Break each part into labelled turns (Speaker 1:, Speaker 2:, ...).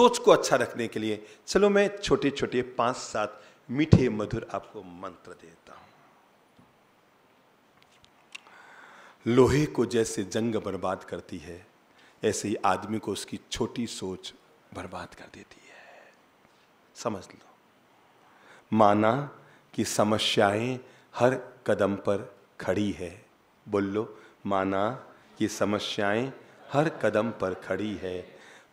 Speaker 1: सोच को अच्छा रखने के लिए चलो मैं छोटे छोटे पांच सात मीठे मधुर आपको मंत्र देता हूं लोहे को जैसे जंग बर्बाद करती है ऐसे ही आदमी को उसकी छोटी सोच बर्बाद कर देती है समझ लो माना कि समस्याएं हर कदम पर खड़ी है बोल लो माना कि समस्याएं हर कदम पर खड़ी है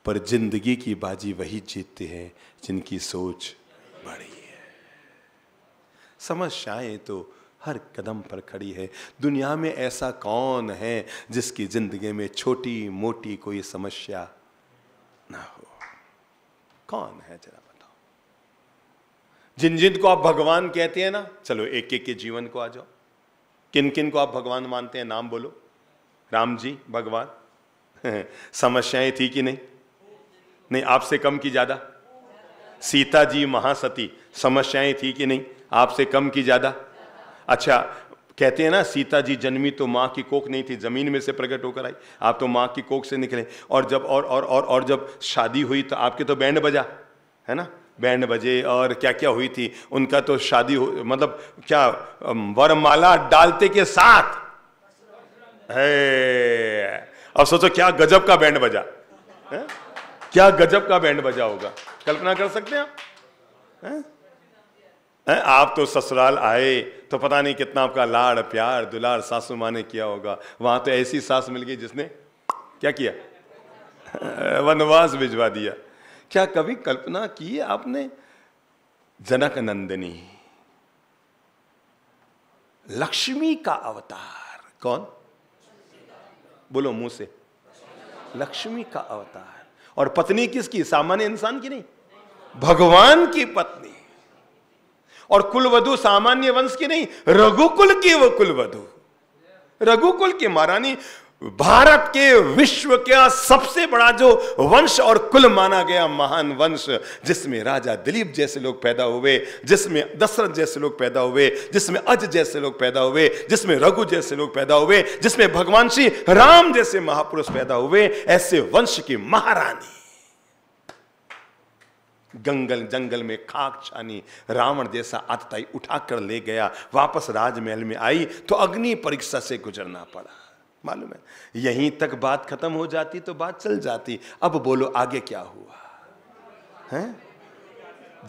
Speaker 1: पर जिंदगी की बाजी वही जीतते हैं जिनकी सोच बड़ी है समस्याएं तो हर कदम पर खड़ी है दुनिया में ऐसा कौन है जिसकी जिंदगी में छोटी मोटी कोई समस्या ना हो कौन है जरा बताओ जिन जिन को आप भगवान कहते हैं ना चलो एक एक के जीवन को आ जाओ किन किन को आप भगवान मानते हैं नाम बोलो राम जी भगवान समस्याएं थी कि नहीं नहीं आपसे कम की ज़्यादा सीता जी महासती समस्याएं थी कि नहीं आपसे कम की ज़्यादा अच्छा कहते हैं ना सीता जी जन्मी तो माँ की कोख नहीं थी जमीन में से प्रकट होकर आई आप तो माँ की कोख से निकले और जब और और और और जब शादी हुई तो आपके तो बैंड बजा है ना बैंड बजे और क्या क्या हुई थी उनका तो शादी मतलब क्या वरमाला डालते के साथ है अब सोचो क्या गजब का बैंड बजा है? क्या गजब का बैंड बजा होगा कल्पना कर सकते हैं आप हैं? आप तो ससुराल आए तो पता नहीं कितना आपका लाड़ प्यार दुलार सासू माँ ने किया होगा वहां तो ऐसी सास मिल गई जिसने क्या किया वनवास भिजवा दिया क्या कभी कल्पना की आपने जनक नंदिनी लक्ष्मी का अवतार कौन बोलो मुंह से लक्ष्मी का अवतार और पत्नी किसकी सामान्य इंसान की नहीं भगवान की पत्नी और कुलवधु सामान्य वंश की नहीं रघुकुल की वो कुलवधु रघुकुल की महारानी भारत के विश्व का सबसे बड़ा जो वंश और कुल माना गया महान वंश जिसमें राजा दिलीप जैसे लोग पैदा हुए जिसमें दशरथ जैसे लोग पैदा हुए जिसमें अज जैसे लोग पैदा हुए जिसमें रघु जैसे लोग पैदा हुए जिसमें भगवान श्री राम जैसे महापुरुष पैदा हुए ऐसे वंश की महारानी गंगल जंगल में खाक छानी रावण जैसा आतताई उठाकर ले गया वापस राजमहल में आई तो अग्नि परीक्षा से गुजरना पड़ा मालूम है यहीं तक बात खत्म हो जाती तो बात चल जाती अब बोलो आगे क्या हुआ है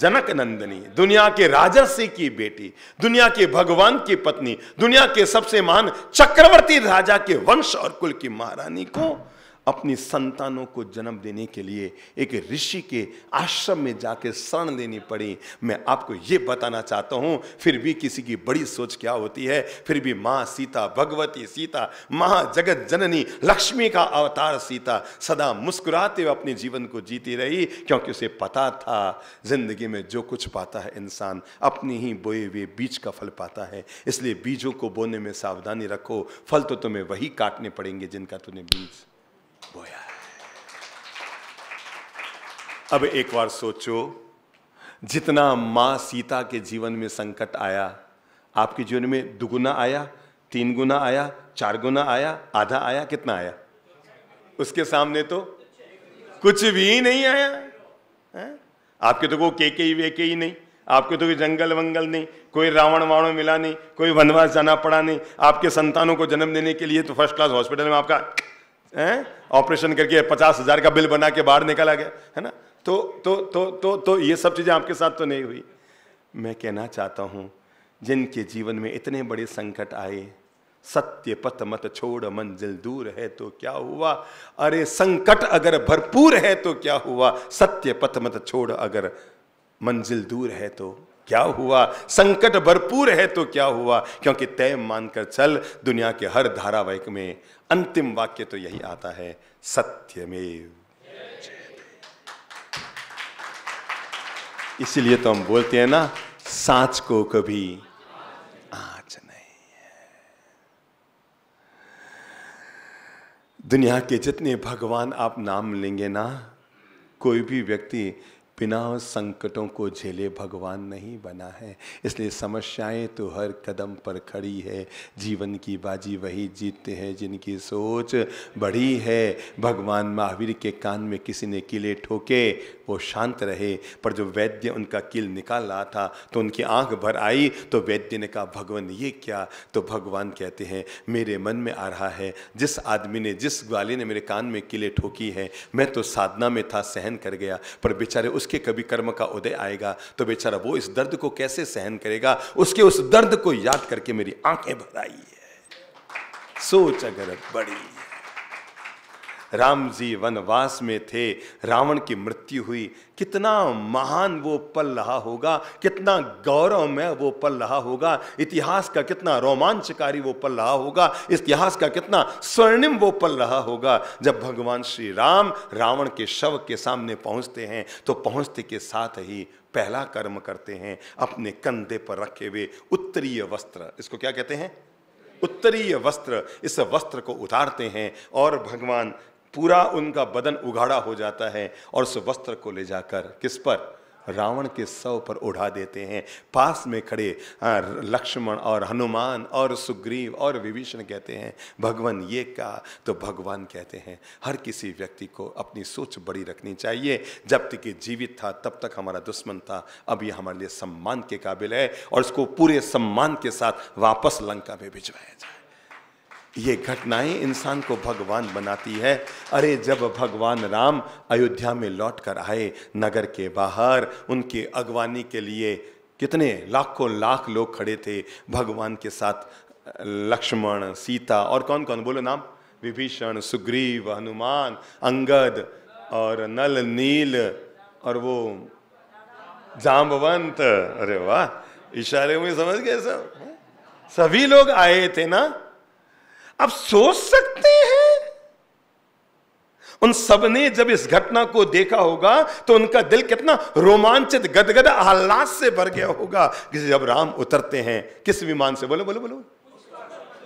Speaker 1: जनक नंदनी दुनिया के राजर्षि की बेटी दुनिया के भगवान की पत्नी दुनिया के सबसे महान चक्रवर्ती राजा के वंश और कुल की महारानी को अपनी संतानों को जन्म देने के लिए एक ऋषि के आश्रम में जाकर शरण देनी पड़ी मैं आपको ये बताना चाहता हूँ फिर भी किसी की बड़ी सोच क्या होती है फिर भी माँ सीता भगवती सीता माँ जगत जननी लक्ष्मी का अवतार सीता सदा मुस्कुराते हुए अपने जीवन को जीती रही क्योंकि उसे पता था जिंदगी में जो कुछ पाता है इंसान अपनी ही बोए हुए बीज का फल पाता है इसलिए बीजों को बोने में सावधानी रखो फल तो तुम्हें वही काटने पड़ेंगे जिनका तुमने बीज बोया है अब एक बार सोचो जितना मां सीता के जीवन में संकट आया आपके जीवन में दुगुना आया तीन गुना आया चार गुना आया आधा आया कितना आया उसके सामने तो कुछ भी नहीं आया है? आपके तो को केके ही वेके ही नहीं आपके तो कोई जंगल वंगल नहीं कोई रावण वावण मिला नहीं कोई वनवास जाना पड़ा नहीं आपके संतानों को जन्म देने के लिए तो फर्स्ट क्लास हॉस्पिटल में आपका हैं ऑपरेशन करके पचास हजार का बिल बना के बाहर आ गया है ना तो तो तो तो तो ये सब चीज़ें आपके साथ तो नहीं हुई मैं कहना चाहता हूं जिनके जीवन में इतने बड़े संकट आए सत्य पथ मत छोड़ मंजिल दूर है तो क्या हुआ अरे संकट अगर भरपूर है तो क्या हुआ सत्य पथ मत छोड़ अगर मंजिल दूर है तो क्या हुआ संकट भरपूर है तो क्या हुआ क्योंकि तय मानकर चल दुनिया के हर धारावाहिक में अंतिम वाक्य तो यही आता है सत्यमेव इसलिए तो हम बोलते हैं ना सांच को कभी आंच नहीं है दुनिया के जितने भगवान आप नाम लेंगे ना कोई भी व्यक्ति बिना संकटों को झेले भगवान नहीं बना है इसलिए समस्याएं तो हर कदम पर खड़ी है जीवन की बाजी वही जीतते हैं जिनकी सोच बड़ी है भगवान महावीर के कान में किसी ने किले ठोके वो शांत रहे पर जो वैद्य उनका किल निकाल रहा था तो उनकी आंख भर आई तो वैद्य ने कहा भगवान ये क्या तो भगवान कहते हैं मेरे मन में आ रहा है जिस आदमी ने जिस ग्वाली ने मेरे कान में किले ठोकी है मैं तो साधना में था सहन कर गया पर बेचारे उस उसके कभी कर्म का उदय आएगा तो बेचारा वो इस दर्द को कैसे सहन करेगा उसके उस दर्द को याद करके मेरी आंखें भर आई है सोच अगर बड़ी राम जी वनवास में थे रावण की मृत्यु हुई कितना महान वो पल रहा होगा कितना गौरवमय वो पल रहा होगा इतिहास का कितना रोमांचकारी वो पल रहा होगा इतिहास का कितना स्वर्णिम वो पल रहा होगा जब भगवान श्री राम रावण के शव के सामने पहुंचते हैं तो पहुंचते के साथ ही पहला कर्म करते हैं अपने कंधे पर रखे हुए उत्तरीय वस्त्र इसको क्या कहते हैं उत्तरीय वस्त्र इस वस्त्र को उतारते हैं और भगवान पूरा उनका बदन उघाड़ा हो जाता है और उस वस्त्र को ले जाकर किस पर रावण के शव पर उड़ा देते हैं पास में खड़े लक्ष्मण और हनुमान और सुग्रीव और विभीषण कहते हैं भगवान ये कहा तो भगवान कहते हैं हर किसी व्यक्ति को अपनी सोच बड़ी रखनी चाहिए जब तक ये जीवित था तब तक हमारा दुश्मन था अब ये हमारे लिए सम्मान के काबिल है और इसको पूरे सम्मान के साथ वापस लंका में भिजवाया जाए ये घटनाएं इंसान को भगवान बनाती है अरे जब भगवान राम अयोध्या में लौट कर आए नगर के बाहर उनके अगवानी के लिए कितने लाखों लाख लोग खड़े थे भगवान के साथ लक्ष्मण सीता और कौन कौन बोलो नाम विभीषण सुग्रीव हनुमान अंगद और नल नील और वो जाम्बवंत अरे वाह इशारे में समझ गए सब सभी लोग आए थे ना आप सोच सकते हैं उन सबने जब इस घटना को देखा होगा तो उनका दिल कितना रोमांचित गदगद आह्लाद से भर गया होगा कि जब राम उतरते हैं किस विमान से बोलो बोलो बोलो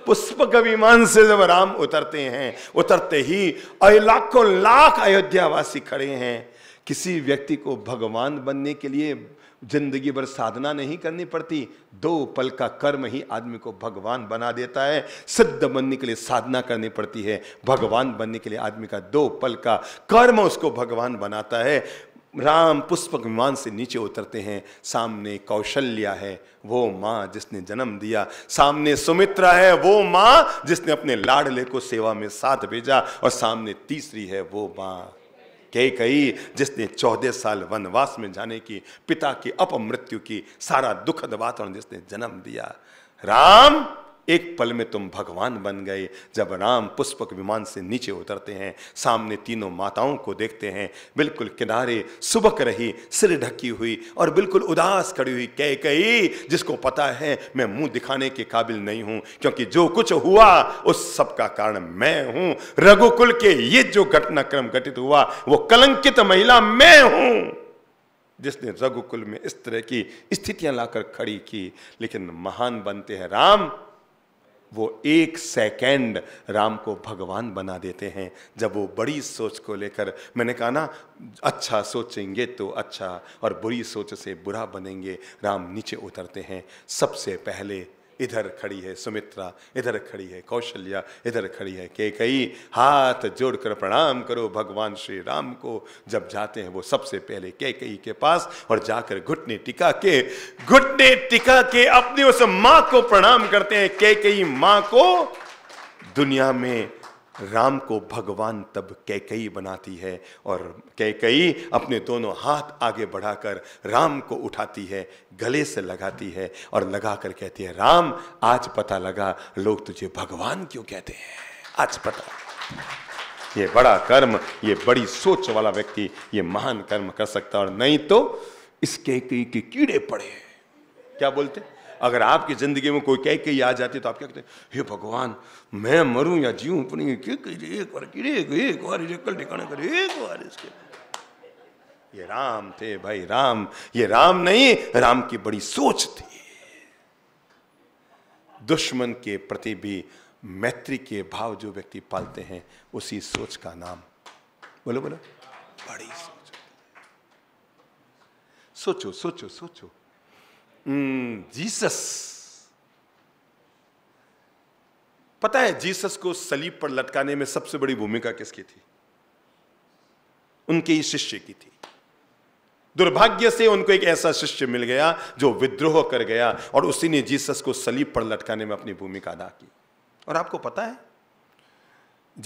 Speaker 1: पुष्पक विमान से जब राम उतरते हैं उतरते ही लाखों लाख अयोध्यावासी खड़े हैं किसी व्यक्ति को भगवान बनने के लिए जिंदगी भर साधना नहीं करनी पड़ती दो पल का कर्म ही आदमी को भगवान बना देता है सिद्ध बनने के लिए साधना करनी पड़ती है भगवान बनने के लिए आदमी का दो पल का कर्म उसको भगवान बनाता है राम पुष्पक विमान से नीचे उतरते हैं सामने कौशल्या है वो माँ जिसने जन्म दिया सामने सुमित्रा है वो माँ जिसने अपने लाडले को सेवा में साथ भेजा और सामने तीसरी है वो माँ कई कई जिसने चौदह साल वनवास में जाने की पिता की अपमृत्यु की सारा दुखद वातावरण जिसने जन्म दिया राम एक पल में तुम भगवान बन गए जब राम पुष्पक विमान से नीचे उतरते हैं सामने तीनों माताओं को देखते हैं बिल्कुल किनारे सुबक रही सिर ढकी हुई और बिल्कुल उदास खड़ी हुई कह कही जिसको पता है मैं मुंह दिखाने के काबिल नहीं हूं क्योंकि जो कुछ हुआ उस सब का कारण मैं हूं रघुकुल के ये जो घटनाक्रम घटित हुआ वो कलंकित महिला मैं हूं जिसने रघुकुल में इस तरह की स्थितियां लाकर खड़ी की लेकिन महान बनते हैं राम वो एक सेकेंड राम को भगवान बना देते हैं जब वो बड़ी सोच को लेकर मैंने कहा ना अच्छा सोचेंगे तो अच्छा और बुरी सोच से बुरा बनेंगे राम नीचे उतरते हैं सबसे पहले इधर खड़ी है सुमित्रा इधर खड़ी है कौशल्या इधर खड़ी है केकई हाथ जोड़कर प्रणाम करो भगवान श्री राम को जब जाते हैं वो सबसे पहले के कई के पास और जाकर घुटने टिका के घुटने टिका के अपनी उस माँ को प्रणाम करते हैं के कई माँ को दुनिया में राम को भगवान तब कैकई बनाती है और कैकई अपने दोनों हाथ आगे बढ़ाकर राम को उठाती है गले से लगाती है और लगाकर कहती है राम आज पता लगा लोग तुझे भगवान क्यों कहते हैं आज पता ये बड़ा कर्म ये बड़ी सोच वाला व्यक्ति ये महान कर्म कर सकता और नहीं तो इस कैकई के कीड़े पड़े क्या बोलते हैं अगर आपकी ज़िंदगी में कोई कह के आ जाती है तो आप क्या कहते हैं हे भगवान मैं मरूं या जीव अपनी एक बार एक बार कल ठिकाने कर एक बार इसके ये राम थे भाई राम ये राम नहीं राम की बड़ी सोच थी दुश्मन के प्रति भी मैत्री के भाव जो व्यक्ति पालते हैं उसी सोच का नाम बोलो बोलो बड़ी सोच सोचो सोचो सोचो mm, जीसस पता है जीसस को सलीब पर लटकाने में सबसे बड़ी भूमिका किसकी थी उनके ही शिष्य की थी दुर्भाग्य से उनको एक ऐसा शिष्य मिल गया जो विद्रोह कर गया और उसी ने जीसस को सलीब पर लटकाने में अपनी भूमिका अदा की और आपको पता है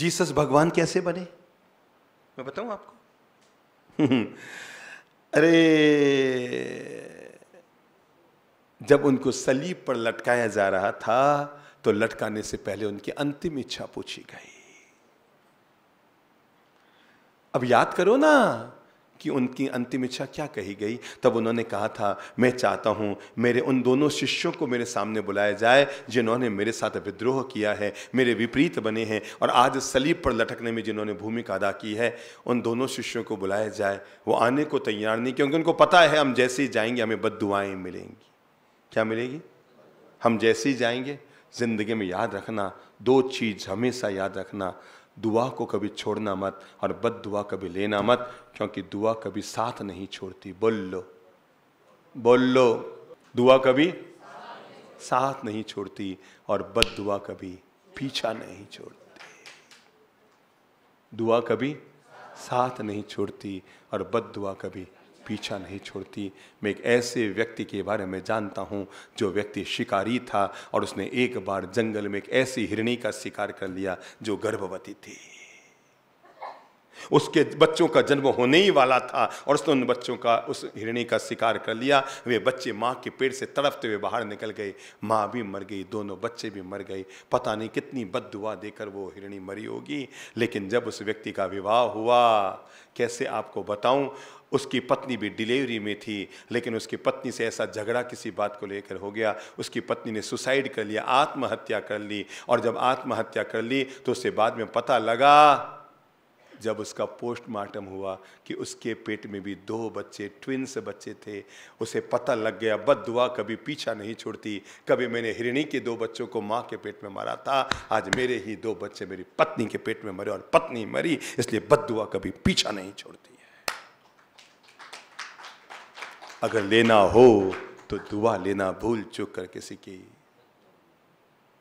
Speaker 1: जीसस भगवान कैसे बने मैं बताऊं आपको अरे जब उनको सलीब पर लटकाया जा रहा था तो लटकाने से पहले उनकी अंतिम इच्छा पूछी गई अब याद करो ना कि उनकी अंतिम इच्छा क्या कही गई तब उन्होंने कहा था मैं चाहता हूं मेरे उन दोनों शिष्यों को मेरे सामने बुलाया जाए जिन्होंने मेरे साथ विद्रोह किया है मेरे विपरीत बने हैं और आज सलीब पर लटकने में जिन्होंने भूमिका अदा की है उन दोनों शिष्यों को बुलाया जाए वो आने को तैयार नहीं क्योंकि उनको पता है हम जैसे ही जाएंगे हमें बद मिलेंगी क्या मिलेगी हम जैसे ही जाएंगे ज़िंदगी में याद रखना दो चीज़ हमेशा याद रखना दुआ को कभी छोड़ना मत और बद दुआ कभी लेना मत क्योंकि दुआ कभी साथ नहीं छोड़ती बोल लो बोल लो दुआ कभी साथ नहीं छोड़ती और बद दुआ कभी पीछा नहीं छोड़ती दुआ कभी साथ नहीं छोड़ती और बद दुआ कभी पीछा नहीं छोड़ती मैं एक ऐसे व्यक्ति के बारे में जानता हूँ जो व्यक्ति शिकारी था और उसने एक बार जंगल में एक ऐसी हिरणी का शिकार कर लिया जो गर्भवती थी उसके बच्चों का जन्म होने ही वाला था और उसने उन बच्चों का उस हिरणी का शिकार कर लिया वे बच्चे माँ के पेड़ से तड़पते हुए बाहर निकल गए माँ भी मर गई दोनों बच्चे भी मर गए पता नहीं कितनी बद दुआ देकर वो हिरणी मरी होगी लेकिन जब उस व्यक्ति का विवाह हुआ कैसे आपको बताऊं उसकी पत्नी भी डिलीवरी में थी लेकिन उसकी पत्नी से ऐसा झगड़ा किसी बात को लेकर हो गया उसकी पत्नी ने सुसाइड कर लिया आत्महत्या कर ली और जब आत्महत्या कर ली तो उसे बाद में पता लगा जब उसका पोस्टमार्टम हुआ कि उसके पेट में भी दो बच्चे ट्विंस बच्चे थे उसे पता लग गया बद दुआ कभी पीछा नहीं छोड़ती कभी मैंने हिरणी के दो बच्चों को माँ के पेट में मारा था आज मेरे ही दो बच्चे मेरी पत्नी के पेट में मरे और पत्नी मरी इसलिए बद दुआ कभी पीछा नहीं छोड़ती अगर लेना हो तो दुआ लेना भूल चुक कर किसी की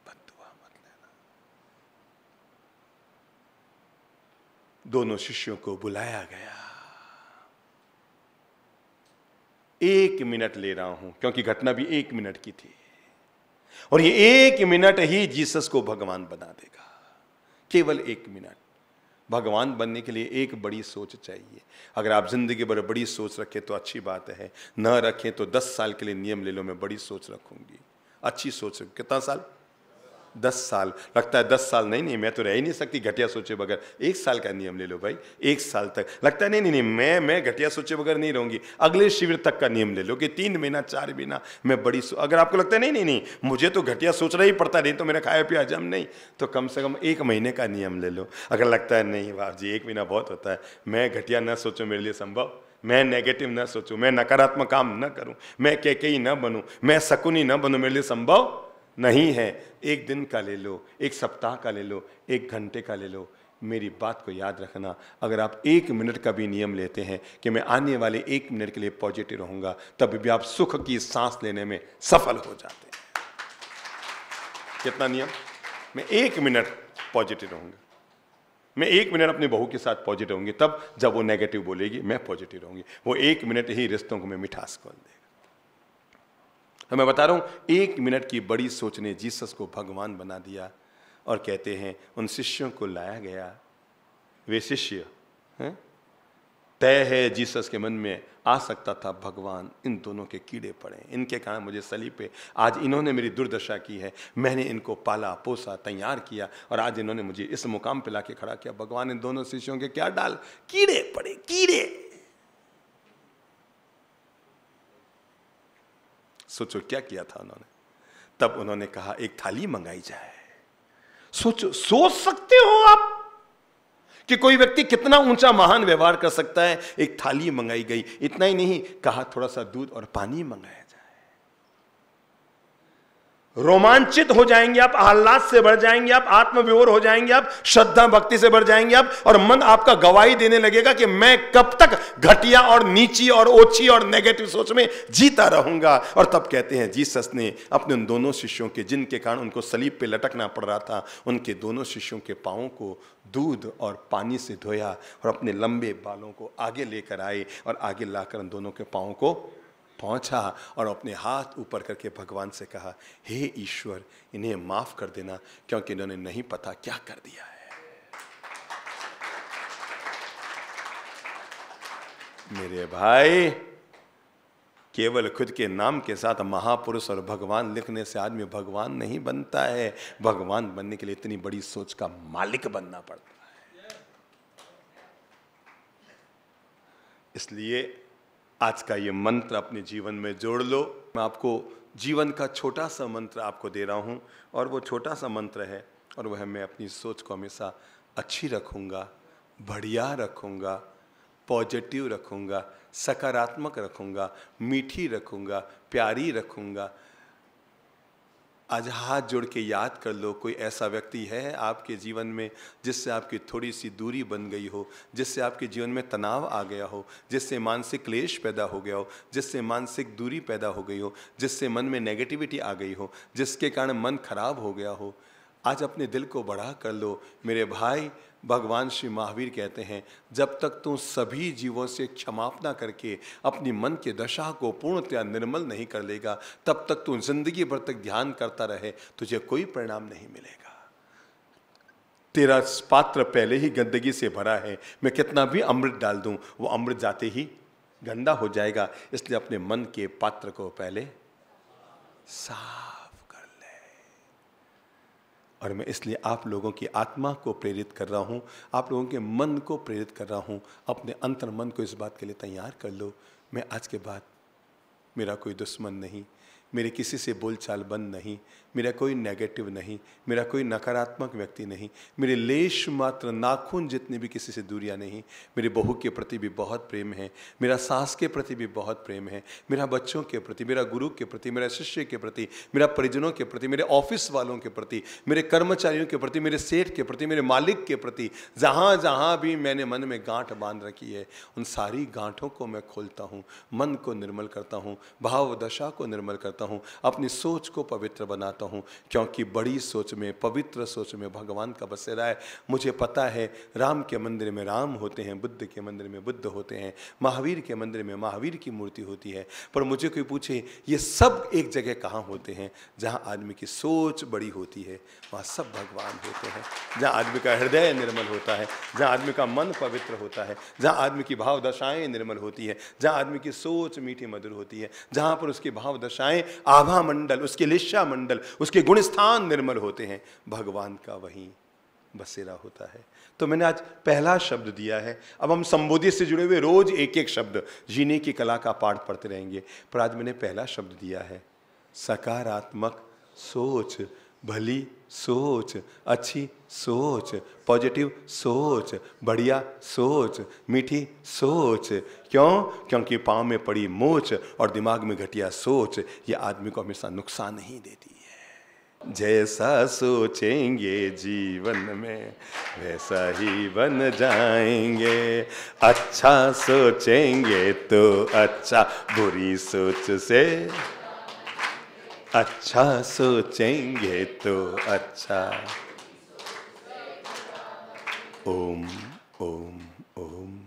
Speaker 1: बदुआ मत लेना दोनों शिष्यों को बुलाया गया एक मिनट ले रहा हूं क्योंकि घटना भी एक मिनट की थी और ये एक मिनट ही जीसस को भगवान बना देगा केवल एक मिनट भगवान बनने के लिए एक बड़ी सोच चाहिए अगर आप ज़िंदगी भर बड़ी सोच रखें तो अच्छी बात है न रखें तो दस साल के लिए नियम ले लो मैं बड़ी सोच रखूंगी अच्छी सोच कितना साल दस साल लगता है दस साल नहीं नहीं मैं तो रह ही नहीं सकती घटिया सोचे बगैर एक साल का नियम ले लो भाई एक साल तक लगता है नहीं नहीं नहीं मैं मैं घटिया सोचे बगैर नहीं रहूंगी अगले शिविर तक का नियम ले लो कि तीन महीना चार महीना मैं बड़ी अगर आपको लगता है नहीं नहीं नहीं मुझे तो घटिया सोचना ही पड़ता नहीं तो मेरा खाया पिया जम नहीं तो कम से कम एक महीने का नियम ले लो अगर लगता है नहीं वाह जी एक महीना बहुत होता है मैं घटिया ना सोचूँ मेरे लिए संभव मैं नेगेटिव ना सोचूं मैं नकारात्मक काम ना करूं मैं ही ना बनूं मैं शकुनी ना बनूं मेरे लिए संभव नहीं है एक दिन का ले लो एक सप्ताह का ले लो एक घंटे का ले लो मेरी बात को याद रखना अगर आप एक मिनट का भी नियम लेते हैं कि मैं आने वाले एक मिनट के लिए पॉजिटिव रहूँगा तब भी आप सुख की सांस लेने में सफल हो जाते हैं कितना नियम मैं एक मिनट पॉजिटिव रहूँगा मैं एक मिनट अपनी बहू के साथ पॉजिटिव होंगी तब जब वो नेगेटिव बोलेगी मैं पॉजिटिव रहूँगी वो एक मिनट ही रिश्तों को मैं मिठास खोल दे तो मैं बता रहा हूँ एक मिनट की बड़ी सोच ने जीसस को भगवान बना दिया और कहते हैं उन शिष्यों को लाया गया वे शिष्य हैं तय है जीसस के मन में आ सकता था भगवान इन दोनों के कीड़े पड़े इनके कारण मुझे सलीब पे आज इन्होंने मेरी दुर्दशा की है मैंने इनको पाला पोसा तैयार किया और आज इन्होंने मुझे इस मुकाम पे लाके खड़ा किया भगवान इन दोनों शिष्यों के क्या डाल कीड़े पड़े कीड़े सोचो क्या किया था उन्होंने तब उन्होंने कहा एक थाली मंगाई जाए सोचो सोच सकते हो आप कि कोई व्यक्ति कितना ऊंचा महान व्यवहार कर सकता है एक थाली मंगाई गई इतना ही नहीं कहा थोड़ा सा दूध और पानी मंगाया रोमांचित हो जाएंगे आप आह्लाद से बढ़ जाएंगे आप आत्मविवर हो जाएंगे आप श्रद्धा भक्ति से बढ़ जाएंगे आप और मन आपका गवाही देने लगेगा कि मैं कब तक घटिया और नीची और ओछी और नेगेटिव सोच में जीता रहूंगा और तब कहते हैं जीसस ने अपने उन दोनों शिष्यों के जिनके कारण उनको सलीब पे लटकना पड़ रहा था उनके दोनों शिष्यों के पाओं को दूध और पानी से धोया और अपने लंबे बालों को आगे लेकर आए और आगे लाकर उन दोनों के पाओं को पहुंचा और अपने हाथ ऊपर करके भगवान से कहा हे hey ईश्वर इन्हें माफ़ कर देना क्योंकि इन्होंने नहीं पता क्या कर दिया है मेरे भाई केवल खुद के नाम के साथ महापुरुष और भगवान लिखने से आदमी भगवान नहीं बनता है भगवान बनने के लिए इतनी बड़ी सोच का मालिक बनना पड़ता है इसलिए आज का ये मंत्र अपने जीवन में जोड़ लो मैं आपको जीवन का छोटा सा मंत्र आपको दे रहा हूँ और वो छोटा सा मंत्र है और वह मैं अपनी सोच को हमेशा अच्छी रखूँगा बढ़िया रखूँगा पॉजिटिव रखूँगा सकारात्मक रखूँगा मीठी रखूँगा प्यारी रखूँगा आज हाथ जोड़ के याद कर लो कोई ऐसा व्यक्ति है आपके जीवन में जिससे आपकी थोड़ी सी दूरी बन गई हो जिससे आपके जीवन में तनाव आ गया हो जिससे मानसिक क्लेश पैदा हो गया हो जिससे मानसिक दूरी पैदा हो गई हो जिससे मन में नेगेटिविटी आ गई हो जिसके कारण मन खराब हो गया हो आज अपने दिल को बढ़ा कर लो मेरे भाई भगवान श्री महावीर कहते हैं जब तक तुम सभी जीवों से क्षमापना करके अपनी मन के दशा को पूर्णतया निर्मल नहीं कर लेगा तब तक तू जिंदगी भर तक ध्यान करता रहे तुझे कोई परिणाम नहीं मिलेगा तेरा पात्र पहले ही गंदगी से भरा है मैं कितना भी अमृत डाल दूं वो अमृत जाते ही गंदा हो जाएगा इसलिए अपने मन के पात्र को पहले साफ और मैं इसलिए आप लोगों की आत्मा को प्रेरित कर रहा हूँ आप लोगों के मन को प्रेरित कर रहा हूँ अपने अंतर मन को इस बात के लिए तैयार कर लो मैं आज के बाद मेरा कोई दुश्मन नहीं मेरे किसी से बोलचाल बंद नहीं मेरा कोई नेगेटिव नहीं मेरा कोई नकारात्मक व्यक्ति नहीं मेरे लेश मात्र नाखून जितनी भी किसी से दूरियां नहीं मेरे बहू के प्रति भी बहुत प्रेम है मेरा सास के प्रति भी बहुत प्रेम है मेरा बच्चों के प्रति मेरा गुरु के प्रति मेरा शिष्य के प्रति मेरा परिजनों के प्रति मेरे ऑफिस वालों के प्रति मेरे कर्मचारियों के प्रति मेरे सेठ के प्रति मेरे मालिक के प्रति जहाँ जहाँ भी मैंने मन में गांठ बांध रखी है उन सारी गांठों को मैं खोलता हूँ मन को निर्मल करता हूँ भाव दशा को निर्मल करता करता हूँ अपनी सोच को पवित्र बनाता हूँ क्योंकि बड़ी सोच में पवित्र सोच में भगवान का बसेरा है मुझे पता है राम के मंदिर में राम होते हैं बुद्ध के मंदिर में बुद्ध होते हैं महावीर के मंदिर में महावीर की मूर्ति होती है पर मुझे कोई पूछे ये सब एक जगह कहाँ होते हैं जहाँ आदमी की सोच बड़ी होती है वहाँ सब भगवान होते हैं जहाँ आदमी का हृदय निर्मल होता है जहाँ आदमी का मन पवित्र होता है जहाँ आदमी की भाव निर्मल होती है जहाँ आदमी की सोच मीठी मधुर होती है जहाँ पर उसकी भाव आभा मंडल उसके लिशा मंडल उसके स्थान निर्मल होते हैं भगवान का वहीं बसेरा होता है तो मैंने आज पहला शब्द दिया है अब हम संबोधित से जुड़े हुए रोज एक एक शब्द जीने की कला का पाठ पढ़ते रहेंगे पर आज मैंने पहला शब्द दिया है सकारात्मक सोच भली सोच अच्छी सोच पॉजिटिव सोच बढ़िया सोच मीठी सोच क्यों क्योंकि पाँव में पड़ी मोच और दिमाग में घटिया सोच ये आदमी को हमेशा नुकसान नहीं देती है जैसा सोचेंगे जीवन में वैसा ही बन जाएंगे अच्छा सोचेंगे तो अच्छा बुरी सोच से अच्छा सोचेंगे तो अच्छा ओम ओम ओम